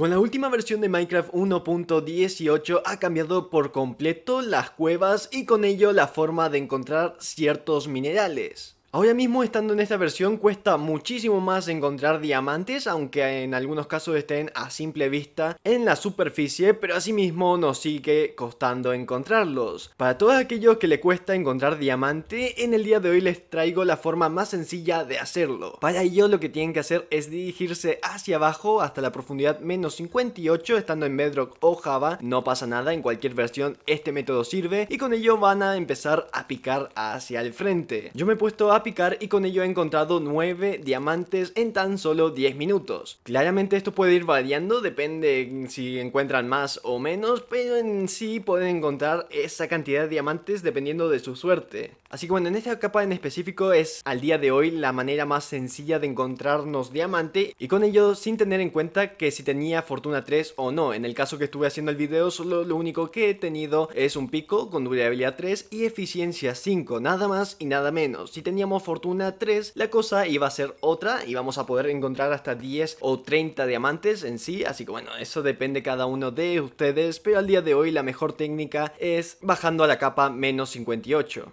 Con la última versión de Minecraft 1.18 ha cambiado por completo las cuevas y con ello la forma de encontrar ciertos minerales. Ahora mismo estando en esta versión cuesta muchísimo más encontrar diamantes, aunque en algunos casos estén a simple vista en la superficie, pero asimismo nos sigue costando encontrarlos. Para todos aquellos que le cuesta encontrar diamante, en el día de hoy les traigo la forma más sencilla de hacerlo. Para ello lo que tienen que hacer es dirigirse hacia abajo hasta la profundidad menos 58, estando en Bedrock o Java, no pasa nada, en cualquier versión este método sirve, y con ello van a empezar a picar hacia el frente. Yo me he puesto a picar y con ello he encontrado 9 diamantes en tan solo 10 minutos. Claramente esto puede ir variando, depende si encuentran más o menos, pero en sí pueden encontrar esa cantidad de diamantes dependiendo de su suerte. Así que bueno, en esta capa en específico es al día de hoy la manera más sencilla de encontrarnos diamante y con ello sin tener en cuenta que si tenía fortuna 3 o no. En el caso que estuve haciendo el video solo lo único que he tenido es un pico con durabilidad 3 y eficiencia 5, nada más y nada menos. Si teníamos fortuna 3, la cosa iba a ser otra y vamos a poder encontrar hasta 10 o 30 diamantes en sí, así que bueno, eso depende cada uno de ustedes, pero al día de hoy la mejor técnica es bajando a la capa menos 58.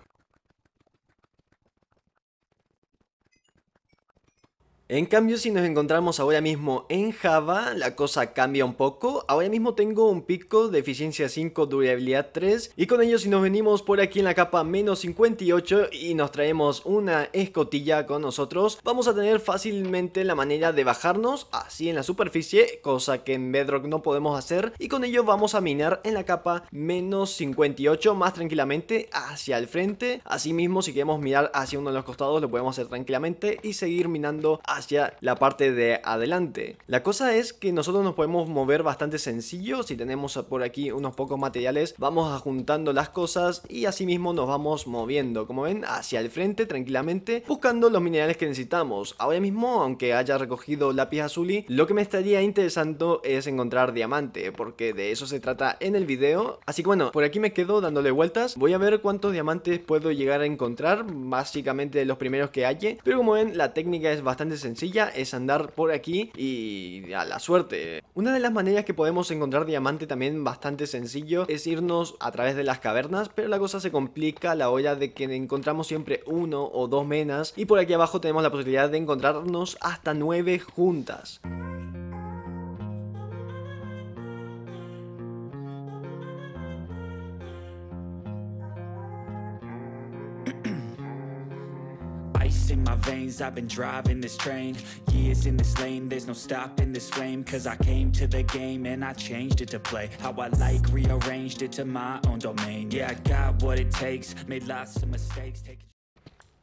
En cambio, si nos encontramos ahora mismo en Java, la cosa cambia un poco. Ahora mismo tengo un pico de eficiencia 5, durabilidad 3. Y con ello, si nos venimos por aquí en la capa menos 58 y nos traemos una escotilla con nosotros, vamos a tener fácilmente la manera de bajarnos así en la superficie, cosa que en Bedrock no podemos hacer. Y con ello vamos a minar en la capa menos 58 más tranquilamente hacia el frente. Asimismo, si queremos mirar hacia uno de los costados, lo podemos hacer tranquilamente y seguir minando hacia la parte de adelante. La cosa es que nosotros nos podemos mover bastante sencillo, si tenemos por aquí unos pocos materiales vamos juntando las cosas y así mismo nos vamos moviendo, como ven, hacia el frente tranquilamente, buscando los minerales que necesitamos. Ahora mismo, aunque haya recogido lápiz y lo que me estaría interesando es encontrar diamante, porque de eso se trata en el video. Así que bueno, por aquí me quedo dándole vueltas, voy a ver cuántos diamantes puedo llegar a encontrar, básicamente los primeros que haya pero como ven, la técnica es bastante sencilla sencilla es andar por aquí y a la suerte. Una de las maneras que podemos encontrar diamante también bastante sencillo es irnos a través de las cavernas, pero la cosa se complica a la olla de que encontramos siempre uno o dos menas y por aquí abajo tenemos la posibilidad de encontrarnos hasta nueve juntas. in my veins I've been driving this train Years in this lane There's no stopping this flame Cause I came to the game And I changed it to play How I like Rearranged it to my own domain Yeah, I got what it takes Made lots of mistakes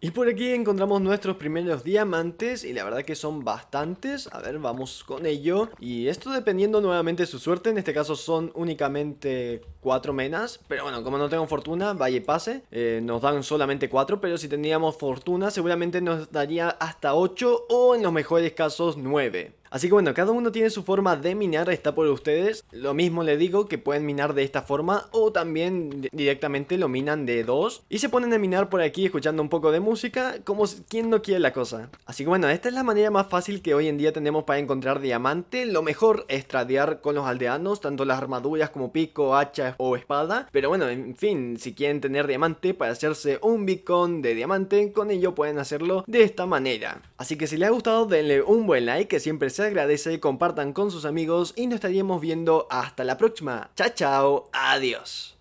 Y por aquí encontramos nuestros primeros diamantes y la verdad que son bastantes. A ver, vamos con ello. Y esto dependiendo nuevamente de su suerte. En este caso son únicamente 4 menas. Pero bueno, como no tengo fortuna, vaya y pase. Eh, nos dan solamente 4, pero si teníamos fortuna seguramente nos daría hasta 8 o en los mejores casos 9. Así que bueno, cada uno tiene su forma de minar, está por ustedes. Lo mismo le digo que pueden minar de esta forma o también directamente lo minan de dos. Y se ponen a minar por aquí escuchando un poco de música, como quien no quiere la cosa. Así que bueno, esta es la manera más fácil que hoy en día tenemos para encontrar diamante. Lo mejor es tradear con los aldeanos, tanto las armaduras como pico, hacha o espada. Pero bueno, en fin, si quieren tener diamante para hacerse un Bicón de diamante, con ello pueden hacerlo de esta manera. Así que si les ha gustado denle un buen like que siempre se agradece, compartan con sus amigos y nos estaríamos viendo hasta la próxima. Chao, chao, adiós.